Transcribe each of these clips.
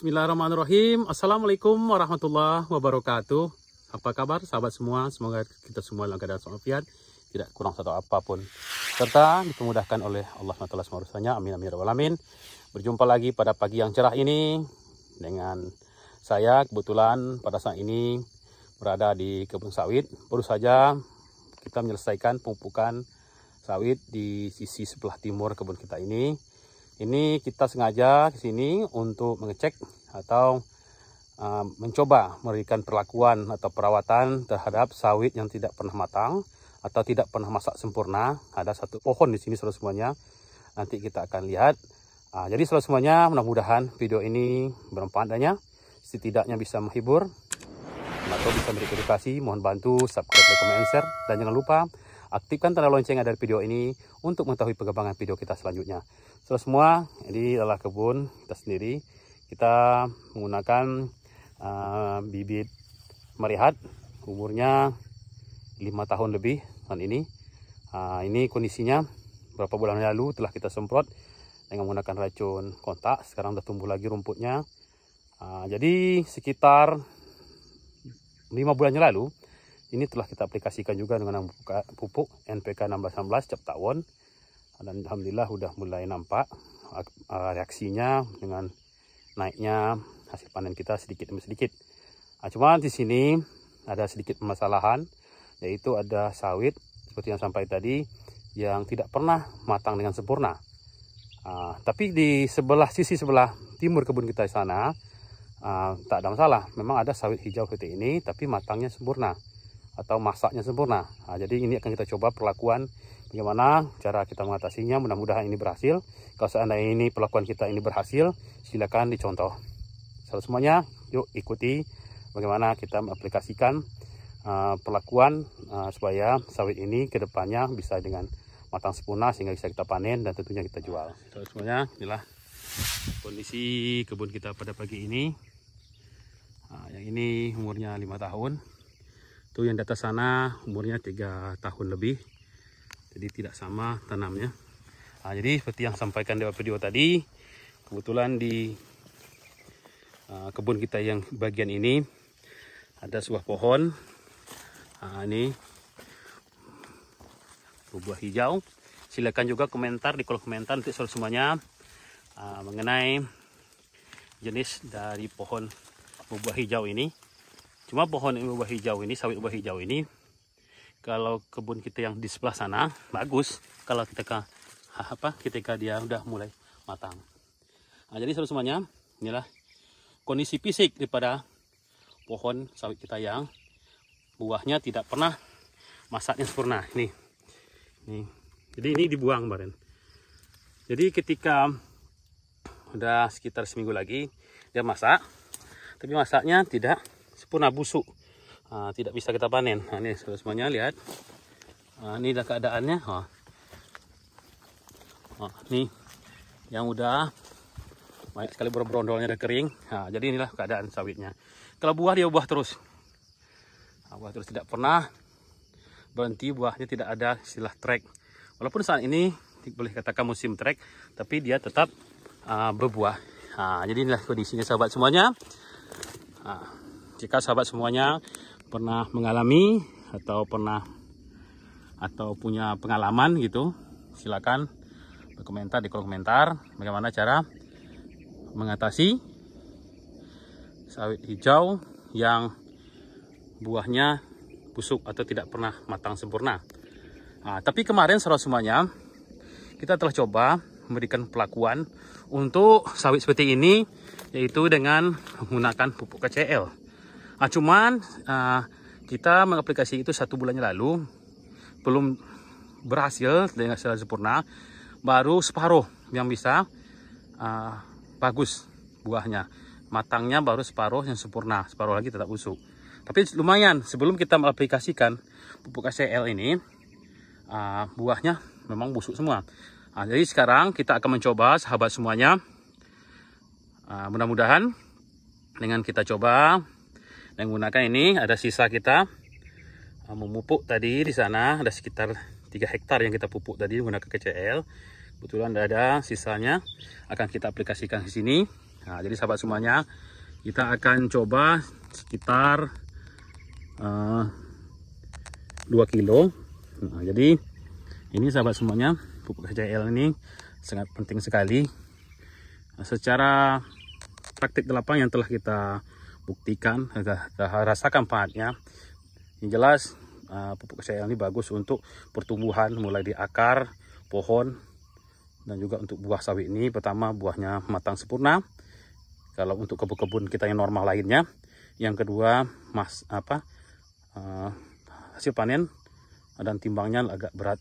Bismillahirrahmanirrahim. Assalamualaikum warahmatullahi wabarakatuh. Apa kabar sahabat semua? Semoga kita semua dalam keadaan sehat, tidak kurang satu apapun. Serta dipermudahkan oleh Allah SWT semua Amin, amin, ya alamin. Berjumpa lagi pada pagi yang cerah ini dengan saya kebetulan pada saat ini berada di kebun sawit. Baru saja kita menyelesaikan pupukan sawit di sisi sebelah timur kebun kita ini. Ini kita sengaja ke sini untuk mengecek atau uh, mencoba memberikan perlakuan atau perawatan terhadap sawit yang tidak pernah matang atau tidak pernah masak sempurna. Ada satu pohon di sini seluruh semuanya. Nanti kita akan lihat. Uh, jadi seluruh semuanya, mudah-mudahan video ini bermanfaat adanya. Setidaknya bisa menghibur atau bisa memberi edukasi. Mohon bantu subscribe, like, comment, share. Dan jangan lupa aktifkan tanda lonceng dari video ini untuk mengetahui perkembangan video kita selanjutnya. Saudara semua, ini adalah kebun kita sendiri kita menggunakan uh, bibit merihat umurnya 5 tahun lebih tahun ini uh, ini kondisinya beberapa bulan lalu telah kita semprot dengan menggunakan racun kontak sekarang sudah tumbuh lagi rumputnya uh, jadi sekitar 5 yang lalu ini telah kita aplikasikan juga dengan pupuk NPK 1616 cap tawon dan Alhamdulillah sudah mulai nampak reaksinya dengan naiknya hasil panen kita sedikit demi sedikit. Nah, cuma di sini ada sedikit permasalahan yaitu ada sawit seperti yang sampai tadi yang tidak pernah matang dengan sempurna. Uh, tapi di sebelah sisi sebelah timur kebun kita di sana uh, tak ada masalah. Memang ada sawit hijau seperti ini, tapi matangnya sempurna atau masaknya sempurna. Nah, jadi ini akan kita coba perlakuan bagaimana cara kita mengatasinya mudah-mudahan ini berhasil kalau seandainya ini perlakuan kita ini berhasil silakan dicontoh Salah semuanya yuk ikuti bagaimana kita mengaplikasikan uh, perlakuan uh, supaya sawit ini kedepannya bisa dengan matang sempurna sehingga bisa kita panen dan tentunya kita jual Salah semuanya inilah kondisi kebun kita pada pagi ini nah, yang ini umurnya 5 tahun tuh yang di atas sana umurnya tiga tahun lebih jadi tidak sama tanamnya nah, jadi seperti yang sampaikan di video tadi kebetulan di uh, kebun kita yang bagian ini ada sebuah pohon nah, ini buah hijau silakan juga komentar di kolom komentar untuk semuanya uh, mengenai jenis dari pohon buah hijau ini cuma pohon buah hijau ini sawit buah hijau ini kalau kebun kita yang di sebelah sana bagus kalau ketika apa ketika dia udah mulai matang nah, jadi seru semuanya inilah kondisi fisik daripada pohon sawit kita yang buahnya tidak pernah masaknya sempurna ini ini jadi ini dibuang kemarin jadi ketika udah sekitar seminggu lagi dia masak tapi masaknya tidak sempurna busuk uh, tidak bisa kita panen. Nah, ini sudah semuanya lihat. Ah, ini dah keadaannya. Oh. Oh, ini yang udah banyak sekali berondolnya udah kering. Nah, jadi inilah keadaan sawitnya. Kalau buah dia buah terus. Nah, buah terus tidak pernah berhenti buahnya tidak ada istilah trek. Walaupun saat ini boleh katakan musim trek, tapi dia tetap uh, berbuah. Nah, jadi inilah kondisinya sahabat semuanya. Nah, jika sahabat semuanya pernah mengalami atau pernah atau punya pengalaman gitu silakan berkomentar di kolom komentar bagaimana cara mengatasi sawit hijau yang buahnya busuk atau tidak pernah matang sempurna nah, tapi kemarin saudara semuanya kita telah coba memberikan pelakuan untuk sawit seperti ini yaitu dengan menggunakan pupuk KCL Nah, cuman uh, kita mengaplikasi itu satu bulannya lalu belum berhasil dengan secara sempurna baru separuh yang bisa uh, bagus buahnya matangnya baru separuh yang sempurna separuh lagi tetap busuk tapi lumayan sebelum kita mengaplikasikan pupuk ACL ini uh, buahnya memang busuk semua nah, jadi sekarang kita akan mencoba sahabat semuanya uh, mudah-mudahan dengan kita coba dan gunakan ini ada sisa kita uh, memupuk tadi di sana ada sekitar 3 hektar yang kita pupuk tadi menggunakan KCL kebetulan ada sisanya akan kita aplikasikan di sini nah, jadi sahabat semuanya kita akan coba sekitar uh, 2 kilo nah, jadi ini sahabat semuanya pupuk KCL ini sangat penting sekali nah, secara praktik delapan yang telah kita buktikan rasakan manfaatnya yang jelas ah, pupuk KCL ini bagus untuk pertumbuhan mulai di akar pohon dan juga untuk buah sawit ini pertama buahnya matang sempurna kalau untuk kebun-kebun kita yang normal lainnya yang kedua mas apa ah, hasil panen dan timbangnya agak berat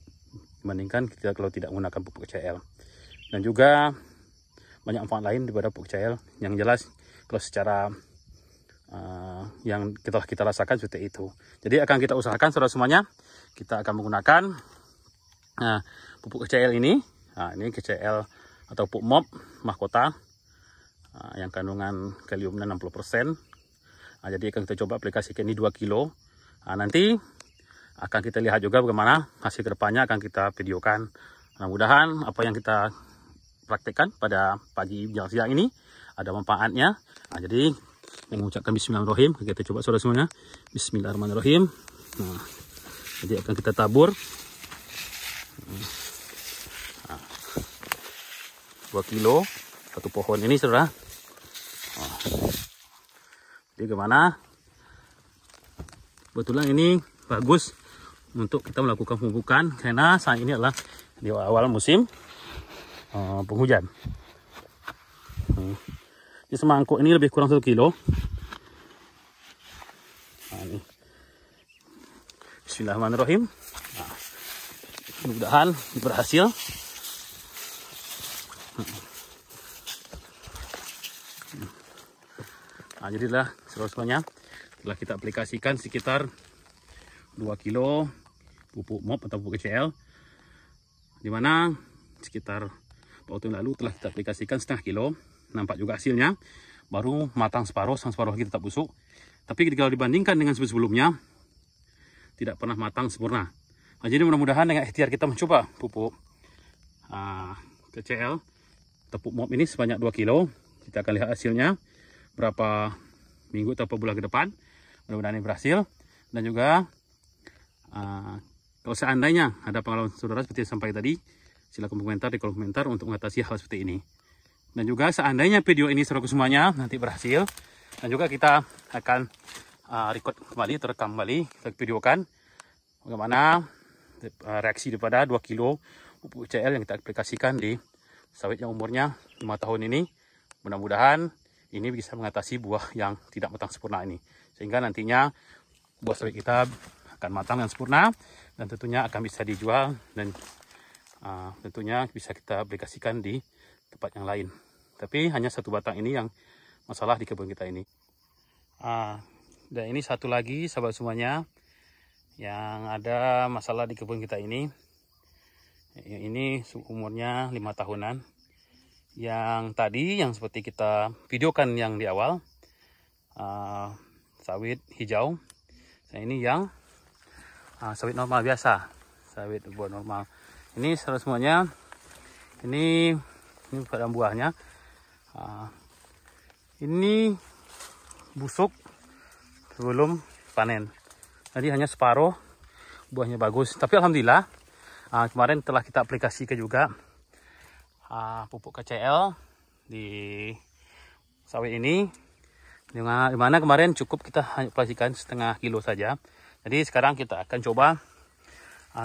dibandingkan kita kalau tidak menggunakan pupuk CL dan juga banyak manfaat lain daripada pupuk CL yang jelas kalau secara uh, yang kita kita rasakan seperti itu. Jadi akan kita usahakan saudara semuanya, kita akan menggunakan uh, pupuk KCL ini. Nah, ini KCL atau pupuk mop mahkota uh, yang kandungan kaliumnya 60%. Nah, jadi akan kita coba aplikasikan ini 2 kilo. Nah, nanti akan kita lihat juga bagaimana hasil kedepannya akan kita videokan. Mudah-mudahan apa yang kita praktekkan pada pagi yang siang ini ada manfaatnya. Nah, jadi mengucapkan bismillahirrahmanirrahim kita coba saudara semuanya bismillahirrahmanirrahim nah, jadi akan kita tabur nah, 2 ah. kilo satu pohon ini saudara ah. jadi gimana kebetulan ini bagus untuk kita melakukan pembukaan karena saat ini adalah di awal musim uh, penghujan. Hmm di semangkuk ini lebih kurang satu kilo nah, ini. Bismillahirrahmanirrahim nah, mudah-mudahan berhasil nah jadilah seluruhnya Setelah kita aplikasikan sekitar 2 kilo pupuk mop atau pupuk di dimana sekitar waktu yang lalu telah kita aplikasikan setengah kilo nampak juga hasilnya baru matang separuh sang separuh lagi tetap busuk tapi kalau dibandingkan dengan sebelumnya tidak pernah matang sempurna nah, jadi mudah-mudahan dengan ikhtiar kita mencoba pupuk uh, ah, KCL tepuk mop ini sebanyak 2 kilo kita akan lihat hasilnya berapa minggu atau bulan ke depan mudah-mudahan ini berhasil dan juga uh, kalau seandainya ada pengalaman saudara seperti yang sampai tadi silakan komentar di kolom komentar untuk mengatasi hal seperti ini dan juga seandainya video ini seru semuanya nanti berhasil dan juga kita akan uh, record kembali terekam kembali kita videokan bagaimana uh, reaksi daripada 2 kilo pupuk CL yang kita aplikasikan di sawit yang umurnya 5 tahun ini mudah-mudahan ini bisa mengatasi buah yang tidak matang sempurna ini sehingga nantinya buah sawit kita akan matang dan sempurna dan tentunya akan bisa dijual dan uh, tentunya bisa kita aplikasikan di tempat yang lain. Tapi hanya satu batang ini yang masalah di kebun kita ini. Ah, dan ini satu lagi sahabat semuanya yang ada masalah di kebun kita ini. Eh, ini umurnya lima tahunan. Yang tadi yang seperti kita videokan yang di awal uh, sawit hijau. Nah ini yang uh, sawit normal biasa, sawit buah normal. Ini semuanya ini ini keadaan buahnya ah, ini busuk sebelum panen jadi hanya separuh buahnya bagus tapi alhamdulillah ah, kemarin telah kita aplikasikan juga ah, pupuk KCL di sawit ini dimana kemarin cukup kita hanya aplikasikan setengah kilo saja jadi sekarang kita akan coba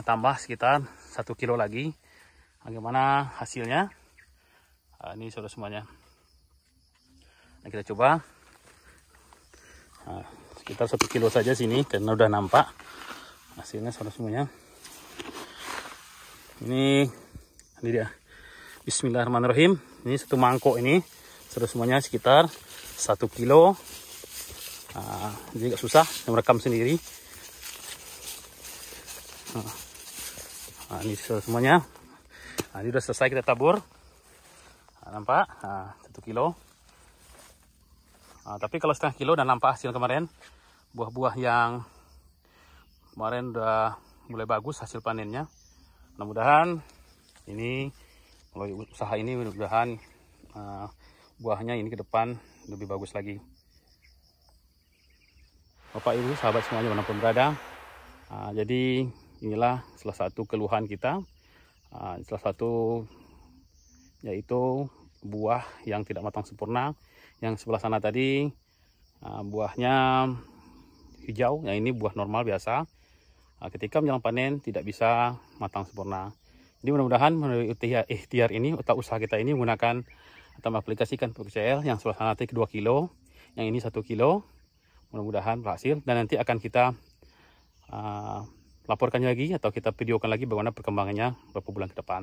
tambah sekitar satu kilo lagi bagaimana hasilnya nah, ini sudah semuanya nah, kita coba nah, sekitar satu kilo saja sini karena udah nampak hasilnya sudah semuanya ini ini dia Bismillahirrahmanirrahim ini satu mangkok ini sudah semuanya sekitar satu kilo ah, jadi agak susah merekam sendiri nah, ini sudah semuanya Nah, ini sudah selesai kita tabur nampak ah, satu kilo nah, tapi kalau setengah kilo dan nampak hasil kemarin buah-buah yang kemarin udah mulai bagus hasil panennya mudah-mudahan ini melalui usaha ini mudah-mudahan uh, buahnya ini ke depan lebih bagus lagi Bapak Ibu sahabat semuanya manapun berada uh, jadi inilah salah satu keluhan kita uh, salah satu yaitu buah yang tidak matang sempurna yang sebelah sana tadi ah, buahnya hijau yang ini buah normal biasa ah, ketika menjelang panen tidak bisa matang sempurna jadi mudah-mudahan melalui ikhtiar ini atau usaha kita ini menggunakan atau mengaplikasikan PKCL yang sebelah sana tadi 2 kilo yang ini 1 kilo mudah-mudahan berhasil dan nanti akan kita uh, laporkan lagi atau kita videokan lagi bagaimana perkembangannya beberapa bulan ke depan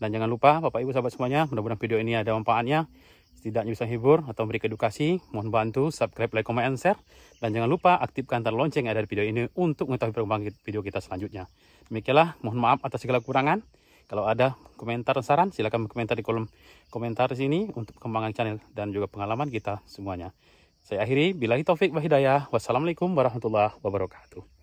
dan jangan lupa Bapak Ibu sahabat semuanya, mudah-mudahan video ini ada manfaatnya. Setidaknya bisa hibur atau memberi edukasi. Mohon bantu subscribe, like, comment, and share. Dan jangan lupa aktifkan tanda lonceng yang ada di video ini untuk mengetahui perkembangan video kita selanjutnya. Demikianlah, mohon maaf atas segala kekurangan. Kalau ada komentar dan saran, silakan berkomentar di kolom komentar sini untuk perkembangan channel dan juga pengalaman kita semuanya. Saya akhiri, bila taufik wa hidayah. Wassalamualaikum warahmatullahi wabarakatuh.